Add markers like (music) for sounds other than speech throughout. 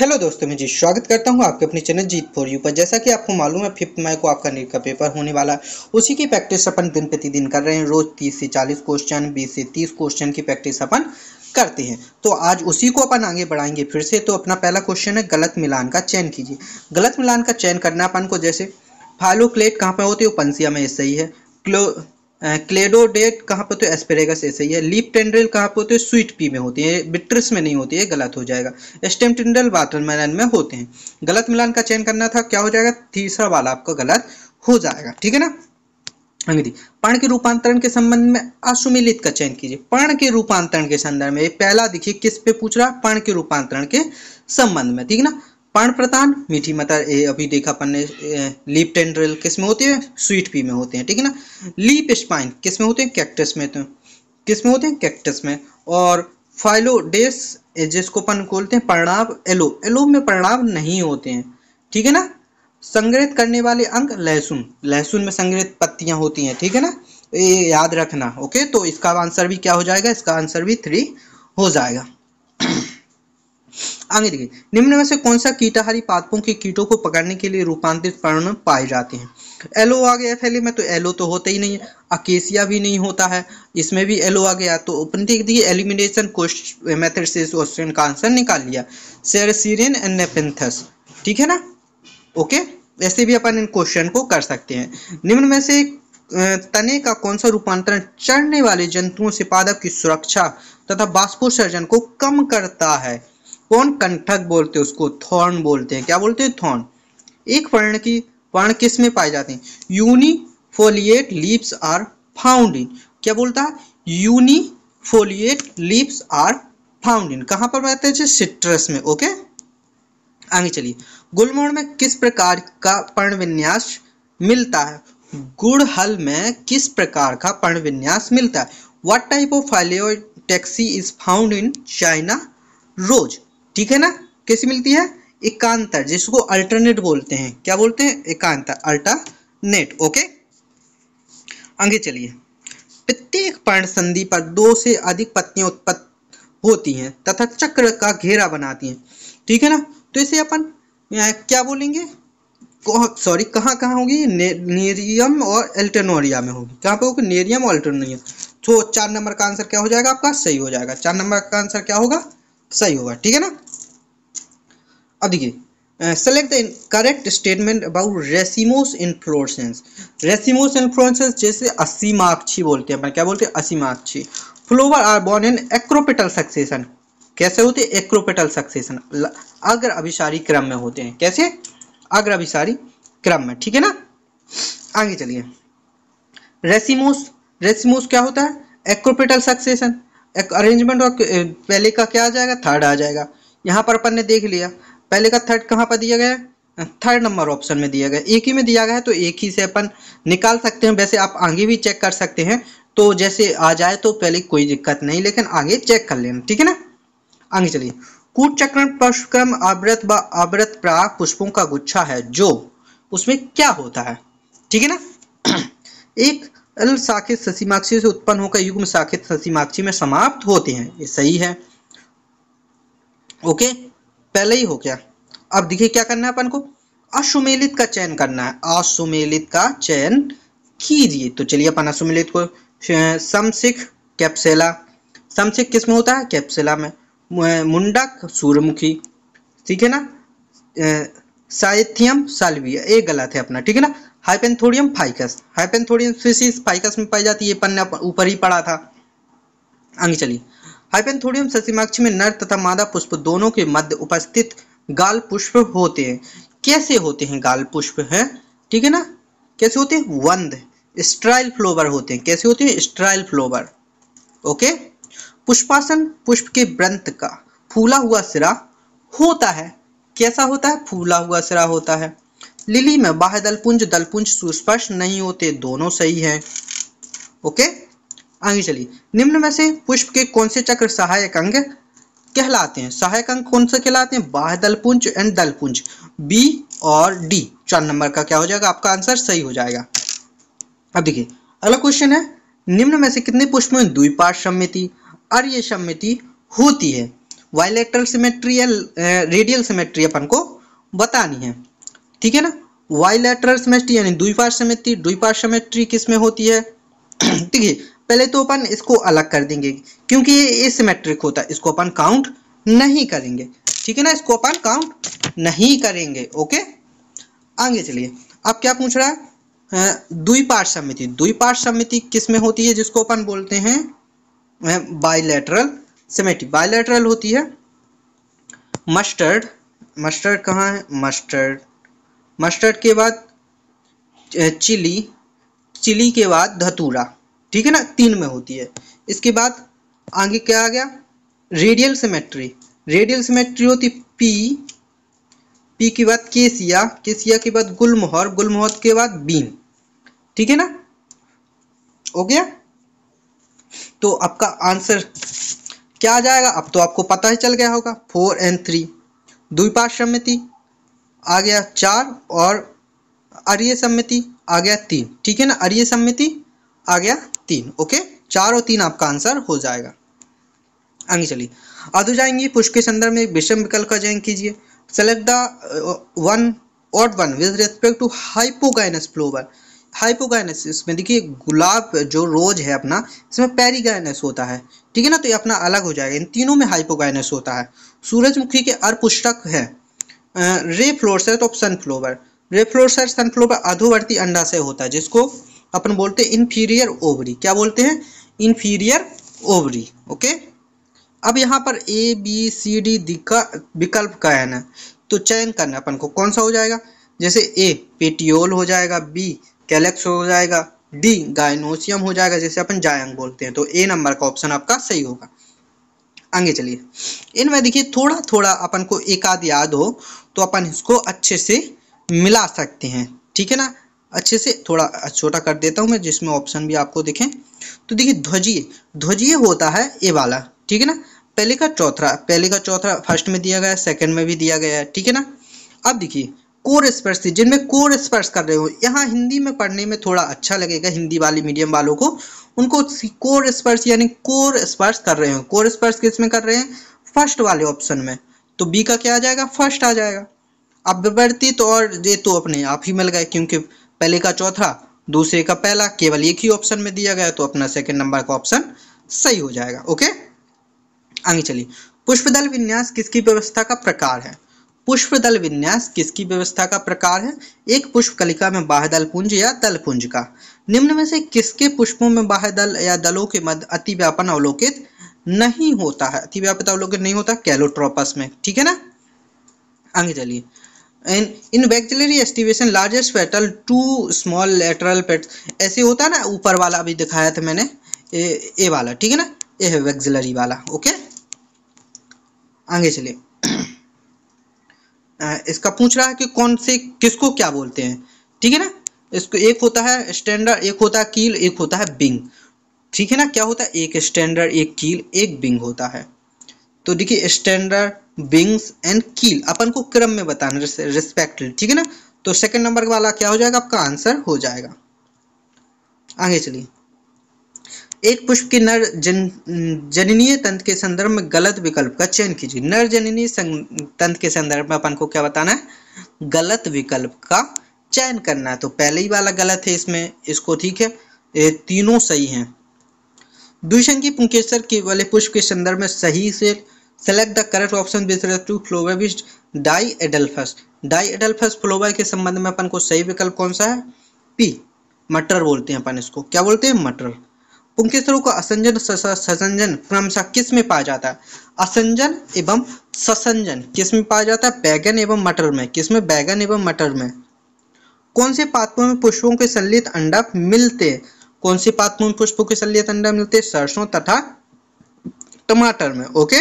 hello दोस्तों मैं जी स्वागत करता हूं आपके अपने चैनल जीत फॉर यू पर जैसा कि आपको मालूम है फिफ्थ मई को आपका नीट का पेपर होने वाला है उसी की प्रैक्टिस अपन दिन प्रतिदिन कर रहे हैं रोज 30 से 40 क्वेश्चन 20 से 30 क्वेश्चन की प्रैक्टिस अपन करते हैं तो आज उसी को अपन आगे बढ़ाएंगे फिर से तो अपना पहला क्वेश्चन है गलत मिलान का चयन कीजिए गलत मिलान का चयन करना अपन को जैसे फाइलोक्लेट कहाँ पर होती है पंसिया में सही है क्लो क्लेडोडेट कहाँ पर होते हैं एस्पेरेगस ऐसे ही है लीप टेंड्रिल कहाँ पर होते हैं स्वीट पी में होती है बिट्रिस में नहीं होती है गलत हो जाएगा स्टेम टेंड्रिल वाटर मेलन में होते हैं गलत मिलान का चयन करना था क्या हो जाएगा तीसरा वाला आपका गलत हो जाएगा ठीक है ना अंग्रेजी पण के रूपांतरण के संबंध में असुमिलित का चयन कीजिए पर्ण के रूपांतरण के संदर्भ में पहला देखिए किस पे पूछ रहा है पण के रूपांतरण के संबंध में ठीक है ना पर्ण प्रदान मीठी मटर ए अभी देखा अपन ने लीप टेंड्रिल किस में होते हैं स्वीट पी में होते हैं ठीक है ना लीप स्पाइन किस में होते हैं कैक्टस में तो किस में होते हैं कैक्टस में और फाइलोडेस जिसको अपन बोलते हैं परिणाम एलो एलो में परिणाम नहीं होते हैं ठीक है ना संग्रहित करने वाले अंक लहसुन लहसुन में संग्रहित पत्तियां होती हैं ठीक है ना ये याद रखना ओके तो इसका आंसर भी क्या हो जाएगा इसका आंसर भी थ्री हो जाएगा आगे देखिए निम्न में से कौन सा कीटाहारी पादपों के कीटों को पकड़ने के लिए रूपांतरित पर्ण पाए जाते हैं एलो आ गया फैले में तो एलो तो होता ही नहीं है अकेसिया भी नहीं होता है इसमें भी एलो आ गया तो दिए एलिमिनेशन मेथड से क्वेश्चन का आंसर निकाल लिया सेरसिरियन एंड नेपेंथस ठीक है ना ओके ऐसे भी अपन इन क्वेश्चन को कर सकते हैं निम्न में से तने का कौन सा रूपांतरण चढ़ने वाले जंतुओं से पादप की सुरक्षा तथा बाष्पोत्सर्जन को कम करता है कौन कंठक बोलते हैं उसको थॉर्न बोलते हैं क्या बोलते हैं थॉर्न एक पर्ण की पर्ण किस में पाए जाते हैं unifoliate leaves are found in क्या बोलता है unifoliate leaves are found in कहां पर पाते हैं सिट्रस में ओके आगे चलिए गुलमोहर में किस प्रकार का पर्ण विन्यास मिलता है गुड़हल में किस प्रकार का पर्ण विन्यास मिलता है what type of phyllotaxy is found in China rose ठीक है ना कैसी मिलती है एकांतर जिसको अल्टरनेट बोलते हैं क्या बोलते हैं एकांतर अल्टरनेट ओके आगे चलिए प्रत्येक पर्ण संधि पर दो से अधिक पत्नियां उत्पत्त होती हैं तथा चक्र का घेरा बनाती हैं ठीक है ना तो इसे अपन क्या बोलेंगे सॉरी कहाँ कहाँ होगी नेरियम और अल्टरनोरिया में होगी कहाँ पे होगी नेरियम और अल्टरनोरिया तो चार नंबर का आंसर क्या हो जाएगा आपका सही हो जाएगा चार नंबर का आंसर क्या होगा सही होगा ठीक है ना अब देखिए select the correct statement about racemose inflorescence racemose inflorescence जैसे असीमाक्षी बोलते हैं क्या बोलते हैं असीमाक्षी flower are borne in acropetal succession कैसे होते हैं एक्रोपिटल सक्सेशन अग्र अभिशारी क्रम में होते हैं कैसे अग्र अभिशारी क्रम में ठीक है ना आगे चलिए रेसिमोस रेसिमोस क्या होता है एक्रोपिटल सक्सेशन एक अरेंजमेंट और पहले का क्या आ जाएगा थर्ड आ जाएगा यहाँ पर अपन ने देख लिया पहले का थर्ड कहाँ पर दिया गया थर्ड नंबर ऑप्शन में दिया गया एक ही में दिया गया है तो एक ही से अपन निकाल सकते हैं वैसे आप आगे भी चेक कर सकते हैं तो जैसे आ जाए तो पहले कोई दिक्कत नहीं लेकिन आगे चेक कर लेना ठीक है ना आगे चलिए कूट चक्रण पुष्पक्रम आवृत व आवृत प्राग पुष्पों का गुच्छा है जो उसमें क्या होता है ठीक है ना (clears throat) एक अल साखित ससीमाक्षी से उत्पन्न होकर युग्म साखित ससीमाक्षी में समाप्त होते हैं ये सही है ओके पहले ही हो गया अब देखिए क्या करना है अपन को असुमेलित का चयन करना है असुमेलित का चयन कीजिए तो चलिए अपन असुमेलित को समसिख कैप्सेला समसिख किस में होता है कैप्सेला में मुंडक सूर्यमुखी ठीक है ना साइथियम सालविया ये गलत है अपना ठीक है ना hypanthodium ficus hypanthodium species ficus में पाई जाती है अपन ने ऊपर ही पढ़ा था आगे चलिए हाइपेंथोडियम ससीमाक्ष में नर तथा मादा पुष्प दोनों के मध्य उपस्थित गाल पुष्प होते हैं कैसे होते हैं गाल पुष्प हैं ठीक है ना कैसे होते हैं वंद स्ट्राइल फ्लोवर होते हैं कैसे होते हैं स्ट्राइल फ्लोवर ओके पुष्पासन पुष्प के व्रंथ का फूला हुआ सिरा होता है कैसा होता है फूला हुआ सिरा होता है लिली में बाह्य दलपुंज दलपुंज सुस्पर्श नहीं होते दोनों सही है ओके आगे चलिए निम्न में से पुष्प के कौन से चक्र सहायक अंग कहलाते हैं सहायक अंग कौन से कहलाते हैं बाह्य दलपुंज एंड दलपुंज बी और डी चार नंबर का क्या हो जाएगा आपका आंसर सही हो जाएगा अब देखिए अगला क्वेश्चन है निम्न में से कितने पुष्प में द्विपाश सम्मिति अर्य सम्मिति होती है वाइलेक्ट्रल सिमेट्री या रेडियल सिमेट्री अपन को बतानी है ठीक है ना वायलेट्रल सिमेट्री यानी द्विपाश सिमेट्री द्विपाश सिमेट्री किस में होती है ठीक (clears throat) है पहले तो अपन इसको अलग कर देंगे क्योंकि ये सिमेट्रिक होता है इसको अपन काउंट नहीं करेंगे ठीक है ना इसको अपन काउंट नहीं करेंगे ओके आगे चलिए अब क्या पूछ रहा है दुई पार्ट समिति दुई पार्ट समिति किस में होती है जिसको अपन बोलते हैं बायलैटरल समिति बायलैटरल होती है मस्टर्ड मस्टर्ड कहाँ है मस्टर्ड मस्टर्ड के बाद चिली चिली के बाद धतूरा ठीक है ना तीन में होती है इसके बाद आगे क्या आ गया रेडियल सिमेट्री रेडियल सिमेट्री होती पी पी के बाद केसिया केसिया के बाद गुलमोहर गुलमोहर के बाद बीन ठीक है ना हो गया तो आपका आंसर क्या आ जाएगा अब तो आपको पता ही चल गया होगा फोर एंड थ्री द्विपाठ सम्मिति आ गया चार और अरिय सम्मिति आ गया तीन ठीक है ना अरिय सम्मिति आ गया तीन ओके चार और तीन आपका आंसर हो जाएगा आगे चलिए अब जाएंगे पुष्प के संदर्भ में विषम विकल्प का चयन कीजिए select the one out one with respect to hypogynous flower hypogynous इसमें देखिए गुलाब जो रोज है अपना इसमें पेरीगाइनस होता है ठीक है ना तो ये अपना अलग हो जाएगा इन तीनों में हाइपोगाइनस होता है सूरजमुखी के अर्पुष्टक है रे फ्लोर से तो सनफ्लोवर रे फ्लोर से सनफ्लोवर अधोवर्ती अंडा से होता है जिसको अपन बोलते हैं इन्फीरियर ओवरी क्या बोलते हैं इन्फीरियर ओवरी ओके अब यहाँ पर ए बी सी डी विकल्प का है ना तो चयन करना अपन को कौन सा हो जाएगा जैसे ए पेटियोल हो जाएगा बी कैलेक्स हो जाएगा डी गायनोसियम हो जाएगा जैसे अपन जायंग बोलते हैं तो ए नंबर का ऑप्शन आपका सही होगा आगे चलिए इनमें देखिए थोड़ा थोड़ा अपन को एक आध याद हो तो अपन इसको अच्छे से मिला सकते हैं ठीक है ना अच्छे से थोड़ा छोटा कर देता हूँ मैं जिसमें ऑप्शन भी आपको दिखें तो देखिए ध्वजीय ध्वजीय होता है ए वाला ठीक है ना पहले का चौथा पहले का चौथा फर्स्ट में दिया गया है सेकेंड में भी दिया गया है ठीक है ना अब देखिए कोर स्पर्शी जिनमें कोर स्पर्श कर रहे हो यहाँ हिंदी में पढ़ने में थोड़ा अच्छा लगेगा हिंदी वाली मीडियम वालों को उनको कोर स्पर्श यानी कोर स्पर्श कर रहे हो कोर स्पर्श किस में कर रहे हैं फर्स्ट वाले ऑप्शन में तो बी का क्या आ जाएगा फर्स्ट आ जाएगा अब विवर्तित तो और ये तो अपने आप ही मिल गए क्योंकि पहले का चौथा दूसरे का पहला केवल एक ही ऑप्शन में दिया गया तो अपना सेकंड नंबर का ऑप्शन सही हो जाएगा ओके आगे चलिए पुष्पदल विन्यास किसकी व्यवस्था का प्रकार है पुष्प दल विन्यास किसकी व्यवस्था का प्रकार है एक पुष्प कलिका में बाह्य दल पुंज या दल पुंज का निम्न में से किसके पुष्पों में बाह्य दल या दलों के मध्य अतिव्यापन अवलोकित नहीं होता है अतिव्यापित अवलोकित नहीं होता कैलोट्रोपस में ठीक है ना आगे चलिए and in vexillary aestivation largest petal to small lateral petal ऐसे होता है ना ऊपर वाला अभी दिखाया था मैंने ए, ए वाला ठीक है ना ए है वैक्सिलरी वाला ओके आगे चलिए इसका पूछ रहा है कि कौन से किसको क्या बोलते हैं ठीक है ना इसको एक होता है स्टैंडर्ड एक होता है कील एक होता है बिंग ठीक है ना क्या होता है एक स्टैंडर्ड एक कील एक बिंग होता है तो देखिए स्टैंडर्ड विंग्स एंड कील अपन को क्रम में बताना रिस्पेक्टली ठीक है ना तो सेकंड नंबर वाला क्या हो जाएगा आपका आंसर हो जाएगा आगे चलिए एक पुष्प की नर जन जननीय तंत्र के संदर्भ में गलत विकल्प का चयन कीजिए नर जननीय तंत्र के संदर्भ में अपन को क्या बताना है गलत विकल्प का चयन करना है तो पहले ही वाला गलत है इसमें इसको ठीक है ये तीनों सही हैं द्विशंकी पुंकेश्वर के वाले पुष्प के संदर्भ में सही से select the correct option with respect to फ्लोवेबिस्ट diadelphous diadelphous flower के संबंध में अपन को सही विकल्प कौन सा है पी मटर बोलते हैं अपन इसको क्या बोलते हैं मटर पुंकेश्वरों का असंजन ससंजन क्रमशः किस में पाया जाता है असंजन एवं ससंजन किस में पाया जाता है बैगन एवं मटर में किस में बैगन एवं मटर में कौन से पात्रों में पुष्पों के संलित अंडा मिलते हैं कौन से पात्रों में पुष्पों के संलित अंडा मिलते हैं सरसों तथा टमाटर में ओके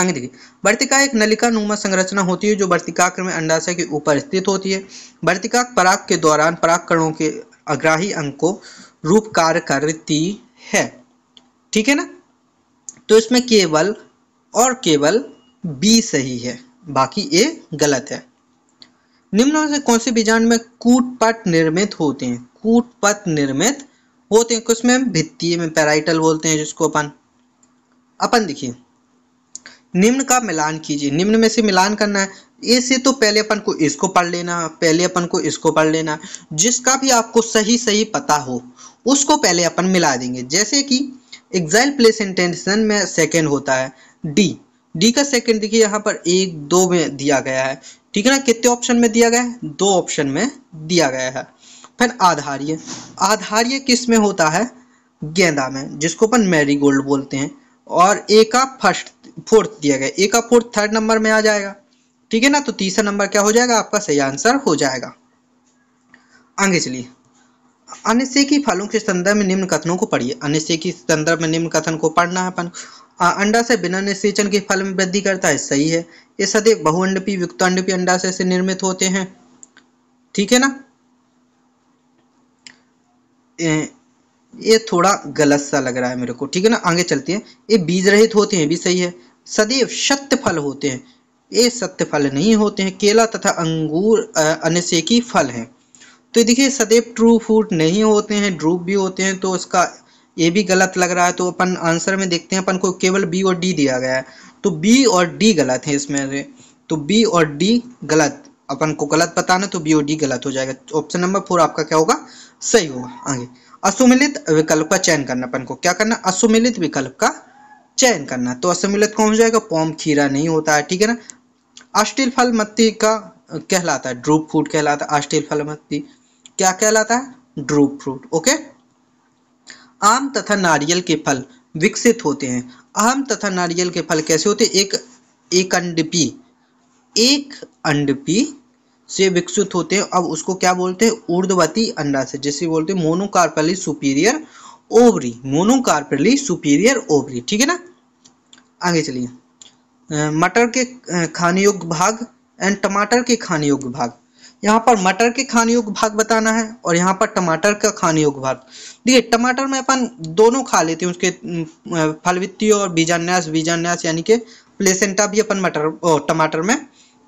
आगे देखिए वर्तिका एक नलिका नुमा संरचना होती है जो वर्तिकाग्र में अंडाशय के ऊपर स्थित होती है वर्तिका पराग के दौरान पराग कणों के अग्राही अंग को रूप कार्य करती है ठीक है ना तो इसमें केवल और केवल बी सही है बाकी ए गलत है निम्न से कौन से बीजाणु में कूटपट निर्मित होते हैं कूटपट निर्मित होते हैं कुछ में भित्तीय में पैराइटल बोलते हैं जिसको अपन अपन देखिए निम्न का मिलान कीजिए निम्न में से मिलान करना है इससे तो पहले अपन को इसको पढ़ लेना पहले अपन को इसको पढ़ लेना जिसका भी आपको सही सही पता हो उसको पहले अपन मिला देंगे जैसे कि एग्जाइल प्लेस इंटेंशन में सेकेंड होता है डी डी का सेकेंड देखिए यहाँ पर एक दो में दिया गया है ठीक है ना कितने ऑप्शन में दिया गया है दो ऑप्शन में दिया गया है फिर आधार्य आधार्य किस में होता है गेंदा में जिसको अपन मैरीगोल्ड बोलते हैं और ए का फर्स्ट फोर्थ दिया गया ए का फोर्थ थर्ड नंबर में आ जाएगा ठीक है ना तो तीसरा नंबर क्या हो जाएगा आपका सही आंसर हो जाएगा आगे चलिए अनिश्चय की फलों के संदर्भ में निम्न कथनों को पढ़िए अनिश्चय की संदर्भ में निम्न कथन को पढ़ना है अपन अंडा से बिना निषेचन के फल में वृद्धि करता है सही है ये सदैव बहुअंडपी युक्तांडपी अंडाशय से निर्मित होते हैं ठीक है ना ये थोड़ा गलत सा लग रहा है मेरे को ठीक है ना आगे चलते हैं ये बीज रहित होते हैं भी सही है सदैव सत्य फल होते हैं ये सत्य फल नहीं होते हैं केला तथा अंगूर अनसेकी फल हैं तो देखिए सदैव ट्रू फ्रूट नहीं होते हैं ड्रूप भी होते हैं तो उसका ये भी गलत लग रहा है तो अपन आंसर में देखते हैं अपन को केवल बी और डी दिया गया है तो बी और डी गलत है इसमें से तो बी और डी गलत अपन को गलत बताना तो बी और डी गलत हो जाएगा ऑप्शन नंबर फोर आपका क्या होगा सही होगा आगे असुमिलित विकल्प का चयन करना अपन को क्या करना असुमिलित विकल्प का चयन करना तो असुमिलित कौन हो जाएगा पॉम खीरा नहीं होता है ठीक है ना अष्टिल फल मत्ती का कहलाता है ड्रूप फ्रूट कहलाता है अष्टिल फल मत्ती क्या कहलाता है ड्रूप फ्रूट ओके आम तथा नारियल के फल विकसित होते हैं आम तथा नारियल के फल कैसे होते हैं एक एक अंडपी एक अंडपी से विकसित होते हैं अब उसको क्या बोलते हैं अंडा अंडाशय जैसे बोलते हैं monocarpellary superior ovary monocarpellary superior ovary ठीक है ना आगे चलिए मटर के खाने योग्य भाग एंड टमाटर के खाने योग्य भाग यहाँ पर मटर के खाने योग्य भाग बताना है और यहाँ पर टमाटर का खाने योग्य भाग देखिए टमाटर में अपन दोनों खा लेते हैं उसके फलवित्तीय और बीजान्यास बीजान्यास यानी के प्लेसेंटा भी अपन मटर टमाटर में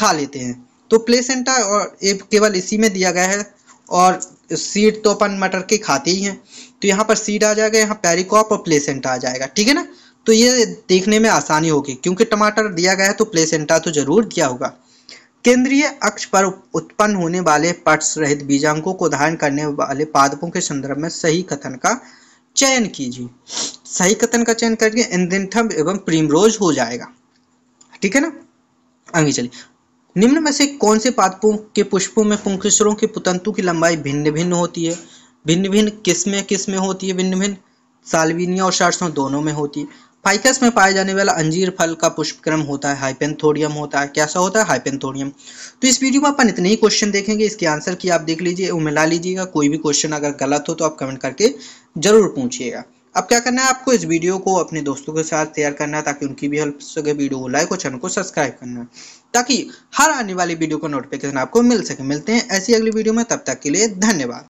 खा लेते हैं तो प्लेसेंटा और केवल इसी में दिया गया है और सीड तो अपन मटर के खाते ही हैं तो यहाँ पर सीड आ जाएगा यहाँ पेरिकॉप और प्लेसेंटा आ जाएगा ठीक है ना तो ये देखने में आसानी होगी क्योंकि टमाटर दिया गया है तो प्लेसेंटा तो जरूर दिया होगा केंद्रीय अक्ष पर उत्पन्न होने वाले पट्स रहित बीजांकों को धारण करने वाले पादपों के संदर्भ में सही कथन का चयन कीजिए सही कथन का चयन करके इंदिंथम एवं प्रीमरोज हो जाएगा ठीक है ना आगे चलिए निम्न में से कौन से पादपों के पुष्पों में पुंकेसरों के पुतंतु की लंबाई भिन्न भिन्न होती है भिन्न भिन्न किस्में किस्में होती है भिन्न भिन्न सालविनिया और सरसों दोनों में होती है फाइकस में पाया जाने वाला अंजीर फल का पुष्पक्रम होता है हाइपेंथोडियम होता है कैसा होता है हाइपेंथोडियम तो इस वीडियो में अपन इतने ही क्वेश्चन देखेंगे इसके आंसर की आप देख लीजिए वो मिला लीजिएगा कोई भी क्वेश्चन अगर गलत हो तो आप कमेंट करके जरूर पूछिएगा अब क्या करना है आपको इस वीडियो को अपने दोस्तों के साथ शेयर करना है ताकि उनकी भी हेल्प हो सके वीडियो को लाइक और चैनल को सब्सक्राइब करना ताकि हर आने वाली वीडियो का नोटिफिकेशन आपको मिल सके मिलते हैं ऐसी अगली वीडियो में तब तक के लिए धन्यवाद